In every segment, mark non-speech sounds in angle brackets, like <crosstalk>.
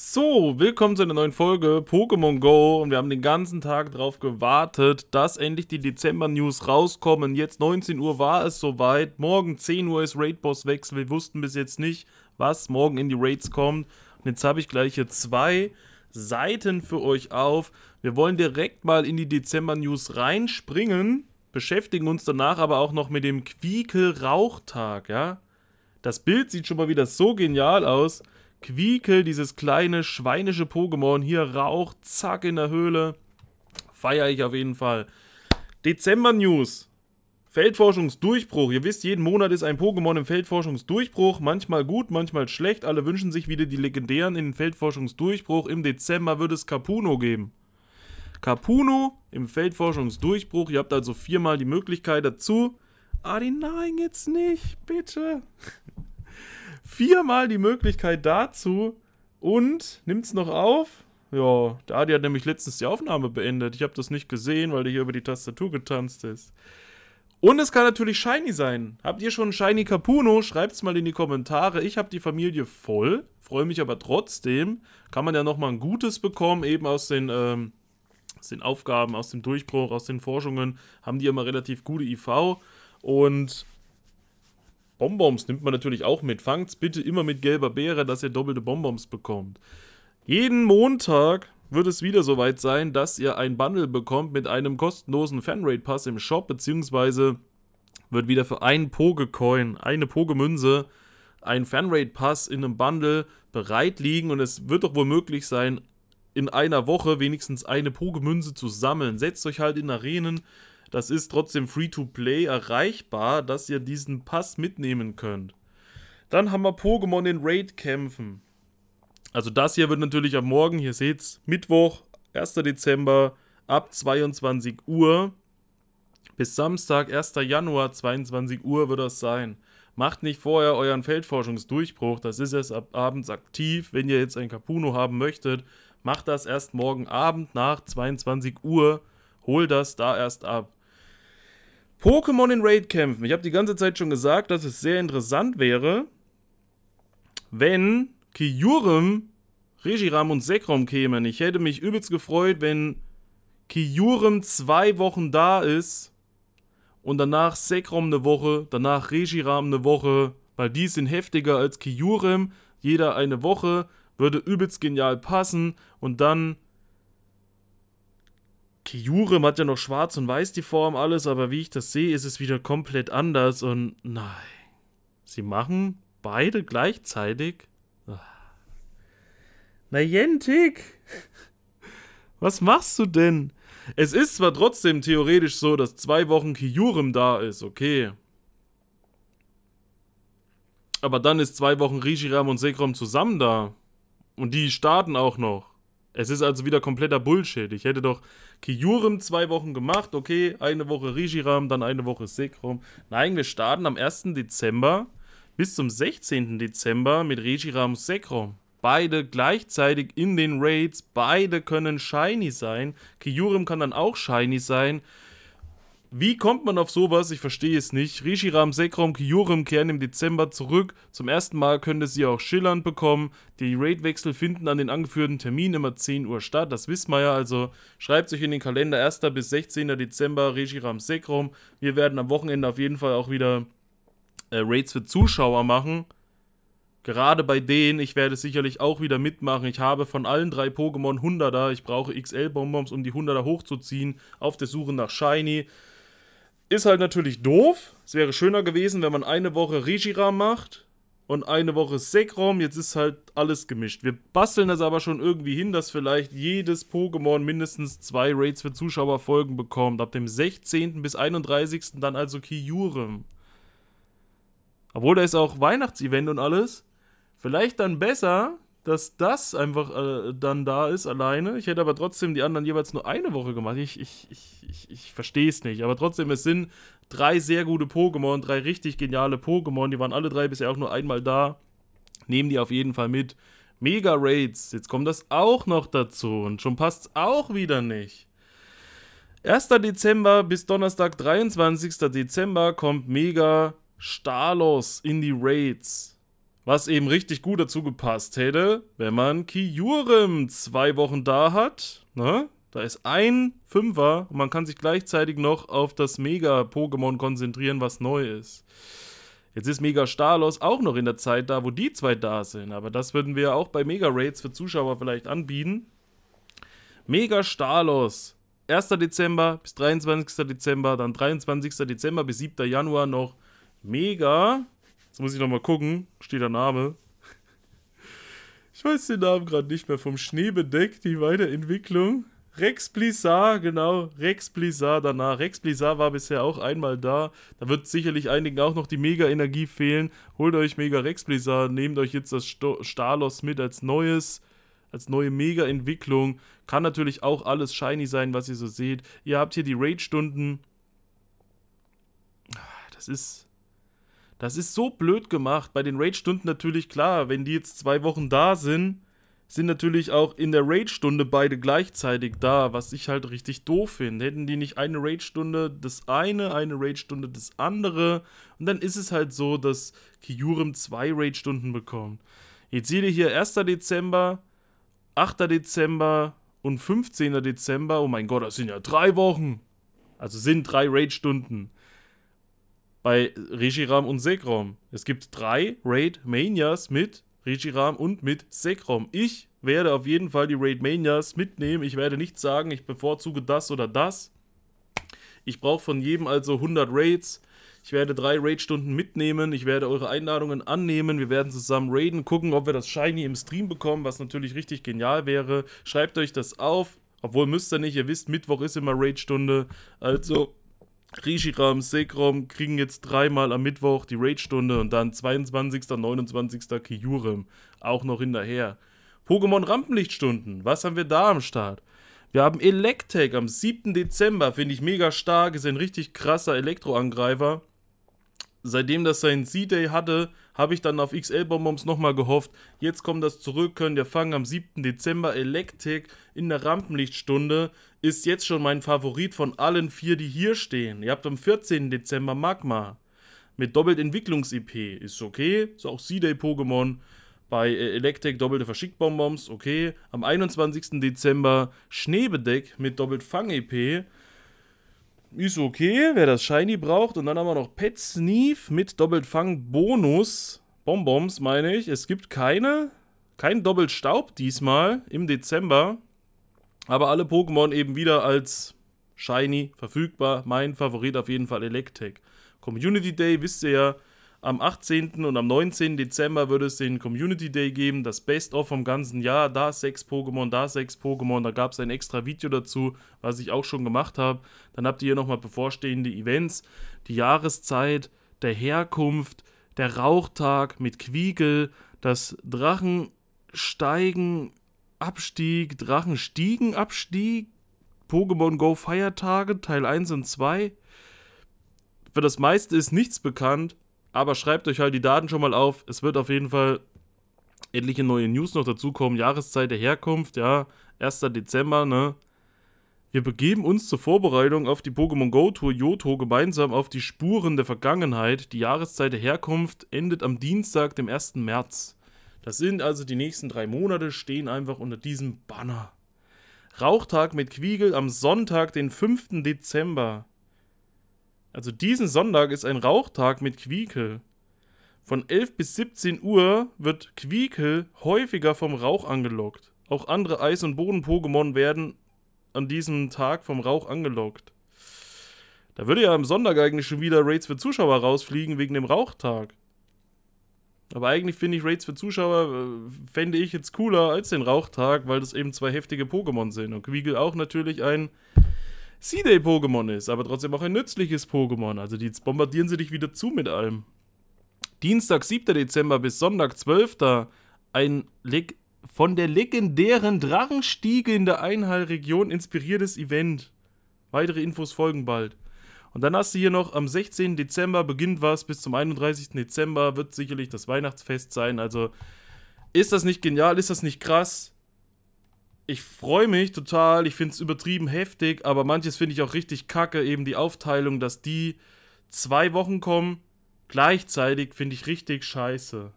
So, willkommen zu einer neuen Folge Pokémon Go und wir haben den ganzen Tag darauf gewartet, dass endlich die Dezember-News rauskommen. Jetzt 19 Uhr war es soweit, morgen 10 Uhr ist Raid-Boss-Wechsel, wir wussten bis jetzt nicht, was morgen in die Raids kommt. Und jetzt habe ich gleich hier zwei Seiten für euch auf. Wir wollen direkt mal in die Dezember-News reinspringen, beschäftigen uns danach aber auch noch mit dem Quieke-Rauchtag, ja. Das Bild sieht schon mal wieder so genial aus. Quiekel, dieses kleine schweinische Pokémon, hier raucht, zack in der Höhle. Feiere ich auf jeden Fall. Dezember-News. Feldforschungsdurchbruch. Ihr wisst, jeden Monat ist ein Pokémon im Feldforschungsdurchbruch. Manchmal gut, manchmal schlecht. Alle wünschen sich wieder die legendären in den Feldforschungsdurchbruch. Im Dezember wird es Capuno geben. Capuno im Feldforschungsdurchbruch. Ihr habt also viermal die Möglichkeit dazu. Ah, die nein, jetzt nicht, bitte viermal die Möglichkeit dazu und nimmt's noch auf. Ja, der Adi hat nämlich letztens die Aufnahme beendet. Ich habe das nicht gesehen, weil der hier über die Tastatur getanzt ist. Und es kann natürlich shiny sein. Habt ihr schon einen shiny Capuno? Schreibt's mal in die Kommentare. Ich habe die Familie voll, freue mich aber trotzdem. Kann man ja nochmal ein gutes bekommen, eben aus den, ähm, aus den Aufgaben, aus dem Durchbruch, aus den Forschungen. Haben die immer relativ gute IV. Und Bonbons nimmt man natürlich auch mit. Fangt's bitte immer mit gelber Beere, dass ihr doppelte Bonbons bekommt. Jeden Montag wird es wieder soweit sein, dass ihr ein Bundle bekommt mit einem kostenlosen Fanrate-Pass im Shop, beziehungsweise wird wieder für einen Pokecoin, eine Pogemünze, ein Fanrate-Pass in einem Bundle bereit liegen und es wird doch wohl möglich sein, in einer Woche wenigstens eine Pogemünze zu sammeln. Setzt euch halt in Arenen, das ist trotzdem Free-to-Play erreichbar, dass ihr diesen Pass mitnehmen könnt. Dann haben wir Pokémon in Raid-Kämpfen. Also das hier wird natürlich am Morgen, hier seht's, Mittwoch, 1. Dezember ab 22 Uhr. Bis Samstag, 1. Januar, 22 Uhr wird das sein. Macht nicht vorher euren Feldforschungsdurchbruch, das ist erst ab abends aktiv. Wenn ihr jetzt ein Capuno haben möchtet, macht das erst morgen Abend nach 22 Uhr. holt das da erst ab. Pokémon in Raid-Kämpfen. Ich habe die ganze Zeit schon gesagt, dass es sehr interessant wäre, wenn Kyurem, Regiram und Sekrom kämen. Ich hätte mich übelst gefreut, wenn Kyurem zwei Wochen da ist und danach Sekrom eine Woche, danach Regiram eine Woche, weil die sind heftiger als Kyurem. Jeder eine Woche, würde übelst genial passen und dann Kyurem hat ja noch schwarz und weiß die Form alles, aber wie ich das sehe, ist es wieder komplett anders und nein. Sie machen beide gleichzeitig. Ah. Na Jentik, <laughs> was machst du denn? Es ist zwar trotzdem theoretisch so, dass zwei Wochen Kyurem da ist, okay. Aber dann ist zwei Wochen Rishiram und Sekrom zusammen da. Und die starten auch noch. Es ist also wieder kompletter Bullshit. Ich hätte doch Kijurim zwei Wochen gemacht, okay, eine Woche Rishiram, dann eine Woche Sekrom. Nein, wir starten am 1. Dezember bis zum 16. Dezember mit Rishiram und Sekrom. Beide gleichzeitig in den Raids, beide können shiny sein. Kijurim kann dann auch shiny sein. Wie kommt man auf sowas? Ich verstehe es nicht. Rishiram Sekrom Kyorim kehren im Dezember zurück. Zum ersten Mal könnte sie auch schillernd bekommen. Die Raidwechsel finden an den angeführten Terminen immer 10 Uhr statt. Das wissen wir ja. Also schreibt euch in den Kalender 1. bis 16. Dezember Rishiram Sekrom. Wir werden am Wochenende auf jeden Fall auch wieder äh, Raids für Zuschauer machen. Gerade bei denen, ich werde sicherlich auch wieder mitmachen. Ich habe von allen drei Pokémon 100er. Ich brauche XL-Bonbons, um die 100er hochzuziehen. Auf der Suche nach Shiny. Ist halt natürlich doof. Es wäre schöner gewesen, wenn man eine Woche Rijiram macht und eine Woche Sekrom. Jetzt ist halt alles gemischt. Wir basteln das aber schon irgendwie hin, dass vielleicht jedes Pokémon mindestens zwei Raids für Zuschauerfolgen bekommt. Ab dem 16. bis 31. dann also Kyurem. Obwohl da ist auch Weihnachtsevent und alles. Vielleicht dann besser, dass das einfach äh, dann da ist, alleine. Ich hätte aber trotzdem die anderen jeweils nur eine Woche gemacht. Ich, ich, ich, ich, ich verstehe es nicht. Aber trotzdem, es sind drei sehr gute Pokémon, drei richtig geniale Pokémon. Die waren alle drei bisher auch nur einmal da. Nehmen die auf jeden Fall mit. Mega Raids, jetzt kommt das auch noch dazu. Und schon passt es auch wieder nicht. 1. Dezember bis Donnerstag, 23. Dezember kommt Mega Stalos in die Raids. Was eben richtig gut dazu gepasst hätte, wenn man Kiurim zwei Wochen da hat. Ne? Da ist ein Fünfer und man kann sich gleichzeitig noch auf das Mega-Pokémon konzentrieren, was neu ist. Jetzt ist Mega Stalos auch noch in der Zeit da, wo die zwei da sind. Aber das würden wir auch bei Mega Raids für Zuschauer vielleicht anbieten. Mega Stalos. 1. Dezember bis 23. Dezember, dann 23. Dezember bis 7. Januar noch Mega Jetzt muss ich nochmal gucken. Steht der Name? Ich weiß den Namen gerade nicht mehr. Vom Schnee bedeckt, die Weiterentwicklung. Rex Blizzard, genau. Rex Blizzard danach. Rex Blizzard war bisher auch einmal da. Da wird sicherlich einigen auch noch die Mega-Energie fehlen. Holt euch Mega Rex Blizzard. Nehmt euch jetzt das Stalos mit als neues. Als neue Mega-Entwicklung. Kann natürlich auch alles shiny sein, was ihr so seht. Ihr habt hier die Raid-Stunden. Ah, das ist das ist so blöd gemacht. Bei den Raid-Stunden natürlich klar, wenn die jetzt zwei Wochen da sind, sind natürlich auch in der Raid-Stunde beide gleichzeitig da, was ich halt richtig doof finde. Hätten die nicht eine Raid-Stunde das eine, eine Raid-Stunde das andere. Und dann ist es halt so, dass Kyurem zwei Raid-Stunden bekommt. Jetzt seht ihr hier 1. Dezember, 8. Dezember und 15. Dezember. Oh mein Gott, das sind ja drei Wochen. Also sind drei Raid-Stunden bei Regiram und Sekrom. Es gibt drei Raid Manias mit Regiram und mit Sekrom. Ich werde auf jeden Fall die Raid Manias mitnehmen. Ich werde nicht sagen, ich bevorzuge das oder das. Ich brauche von jedem also 100 Raids. Ich werde drei Raid-Stunden mitnehmen. Ich werde eure Einladungen annehmen. Wir werden zusammen raiden, gucken, ob wir das Shiny im Stream bekommen, was natürlich richtig genial wäre. Schreibt euch das auf. Obwohl müsst ihr nicht, ihr wisst, Mittwoch ist immer Raid-Stunde. Also Rishiram, Sekrom kriegen jetzt dreimal am Mittwoch die Raid-Stunde und dann 22., 29. Kyurem auch noch hinterher. Pokémon Rampenlichtstunden, was haben wir da am Start? Wir haben Electek am 7. Dezember, finde ich mega stark, ist ein richtig krasser Elektroangreifer seitdem das seinen C-Day hatte, habe ich dann auf XL-Bonbons nochmal gehofft. Jetzt kommt das zurück, können wir fangen am 7. Dezember. Electric in der Rampenlichtstunde ist jetzt schon mein Favorit von allen vier, die hier stehen. Ihr habt am 14. Dezember Magma mit doppelt Entwicklungs-EP. Ist okay, ist auch C-Day-Pokémon. Bei äh, Electric doppelte Verschickt-Bonbons, okay. Am 21. Dezember Schneebedeck mit doppelt Fang-EP. Ist okay, wer das Shiny braucht. Und dann haben wir noch Pet Sneef mit Doppelfang Bonus. Bonbons meine ich. Es gibt keine, kein Doppelstaub diesmal im Dezember. Aber alle Pokémon eben wieder als Shiny verfügbar. Mein Favorit auf jeden Fall Electek. Community Day, wisst ihr ja, am 18. und am 19. Dezember würde es den Community Day geben, das Best-of vom ganzen Jahr. Da sechs Pokémon, da sechs Pokémon. Da gab es ein extra Video dazu, was ich auch schon gemacht habe. Dann habt ihr hier nochmal bevorstehende Events, die Jahreszeit, der Herkunft, der Rauchtag mit Quiegel, das Drachensteigen, Abstieg, Drachenstiegen, Abstieg, Pokémon Go Feiertage, Teil 1 und 2. Für das meiste ist nichts bekannt. Aber schreibt euch halt die Daten schon mal auf. Es wird auf jeden Fall etliche neue News noch dazukommen. Jahreszeit der Herkunft, ja, 1. Dezember, ne? Wir begeben uns zur Vorbereitung auf die Pokémon Go Tour Yoto gemeinsam auf die Spuren der Vergangenheit. Die Jahreszeit der Herkunft endet am Dienstag, dem 1. März. Das sind also die nächsten drei Monate, stehen einfach unter diesem Banner. Rauchtag mit Quiegel am Sonntag, den 5. Dezember. Also diesen Sonntag ist ein Rauchtag mit Quiekel. Von 11 bis 17 Uhr wird Quiekel häufiger vom Rauch angelockt. Auch andere Eis- und Boden-Pokémon werden an diesem Tag vom Rauch angelockt. Da würde ja am Sonntag eigentlich schon wieder Raids für Zuschauer rausfliegen wegen dem Rauchtag. Aber eigentlich finde ich Raids für Zuschauer, äh, fände ich jetzt cooler als den Rauchtag, weil das eben zwei heftige Pokémon sind. Und Quiekel auch natürlich ein C-Day-Pokémon ist, aber trotzdem auch ein nützliches Pokémon. Also jetzt bombardieren sie dich wieder zu mit allem. Dienstag, 7. Dezember bis Sonntag, 12. Ein Leg von der legendären Drachenstiege in der Einheilregion inspiriertes Event. Weitere Infos folgen bald. Und dann hast du hier noch am 16. Dezember beginnt was, bis zum 31. Dezember wird sicherlich das Weihnachtsfest sein. Also ist das nicht genial, ist das nicht krass? ich freue mich total, ich finde es übertrieben heftig, aber manches finde ich auch richtig kacke, eben die Aufteilung, dass die zwei Wochen kommen, gleichzeitig finde ich richtig scheiße.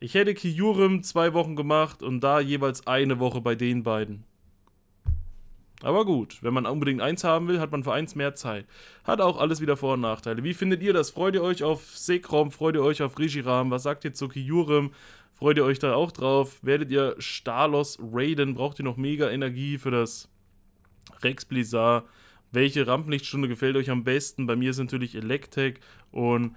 Ich hätte Kiyurim zwei Wochen gemacht und da jeweils eine Woche bei den beiden. Aber gut, wenn man unbedingt eins haben will, hat man für eins mehr Zeit. Hat auch alles wieder Vor- und Nachteile. Wie findet ihr das? Freut ihr euch auf Sekrom? Freut ihr euch auf Rishiram? Was sagt ihr zu Kiyurem? Freut ihr euch da auch drauf? Werdet ihr Stalos Raiden? Braucht ihr noch mega Energie für das Rex Blizzard? Welche Rampenlichtstunde gefällt euch am besten? Bei mir ist natürlich Electek und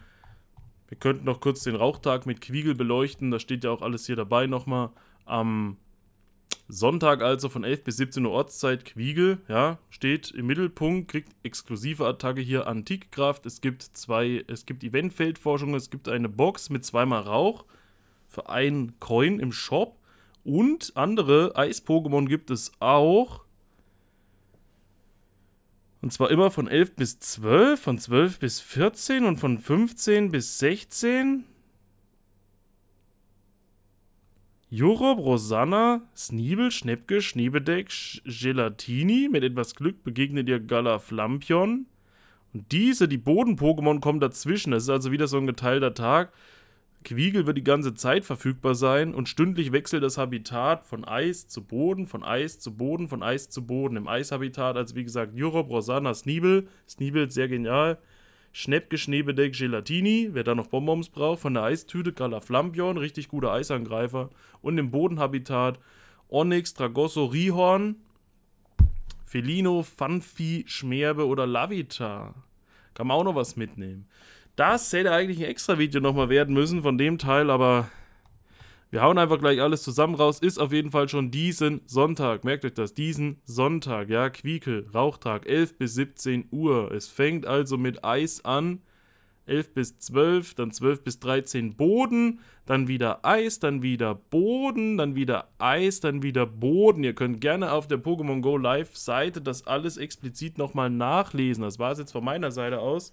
wir könnten noch kurz den Rauchtag mit Quiegel beleuchten. Da steht ja auch alles hier dabei nochmal. Am Sonntag also von 11 bis 17 Uhr Ortszeit Quiegel, ja, steht im Mittelpunkt, kriegt exklusive Attacke hier Antikkraft. Es gibt zwei, es gibt Eventfeldforschung, es gibt eine Box mit zweimal Rauch für einen Coin im Shop und andere Eis-Pokémon gibt es auch. Und zwar immer von 11 bis 12, von 12 bis 14 und von 15 bis 16. Jorob, Rosanna, Sniebel, Schnepke, Schneebedeck, Gelatini. Mit etwas Glück begegnet ihr Galaflampion. Und diese, die Boden-Pokémon, kommen dazwischen. Das ist also wieder so ein geteilter Tag. Quiegel wird die ganze Zeit verfügbar sein und stündlich wechselt das Habitat von Eis zu Boden, von Eis zu Boden, von Eis zu Boden. Im Eishabitat, also wie gesagt, Jorob, Rosanna, Sniebel. Sniebel, sehr genial. Schnäppgeschnebedek Gelatini, wer da noch Bonbons braucht, von der Eistüte Galaflampion, richtig guter Eisangreifer. Und im Bodenhabitat Onyx, Tragosso, Rihorn, Felino, Fanfi, Schmerbe oder Lavita. Kann man auch noch was mitnehmen. Das hätte eigentlich ein extra Video nochmal werden müssen von dem Teil, aber wir hauen einfach gleich alles zusammen raus. Ist auf jeden Fall schon diesen Sonntag. Merkt euch das. Diesen Sonntag, ja. Quiekel, Rauchtag, 11 bis 17 Uhr. Es fängt also mit Eis an. 11 bis 12, dann 12 bis 13 Boden, dann wieder Eis, dann wieder Boden, dann wieder Eis, dann wieder Boden. Ihr könnt gerne auf der Pokémon Go Live-Seite das alles explizit nochmal nachlesen. Das war es jetzt von meiner Seite aus.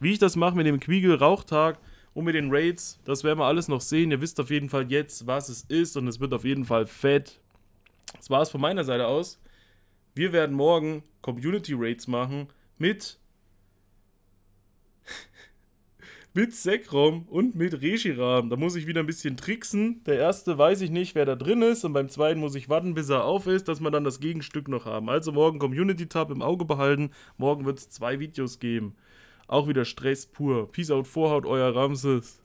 Wie ich das mache mit dem Quiegel-Rauchtag, und mit den Raids, das werden wir alles noch sehen. Ihr wisst auf jeden Fall jetzt, was es ist und es wird auf jeden Fall fett. Das war es von meiner Seite aus. Wir werden morgen Community Raids machen mit <laughs> mit Sekrom und mit Reshiram. Da muss ich wieder ein bisschen tricksen. Der erste weiß ich nicht, wer da drin ist. Und beim zweiten muss ich warten, bis er auf ist, dass wir dann das Gegenstück noch haben. Also morgen Community-Tab im Auge behalten. Morgen wird es zwei Videos geben. Auch wieder Stress pur. Peace out, Vorhaut, euer Ramses.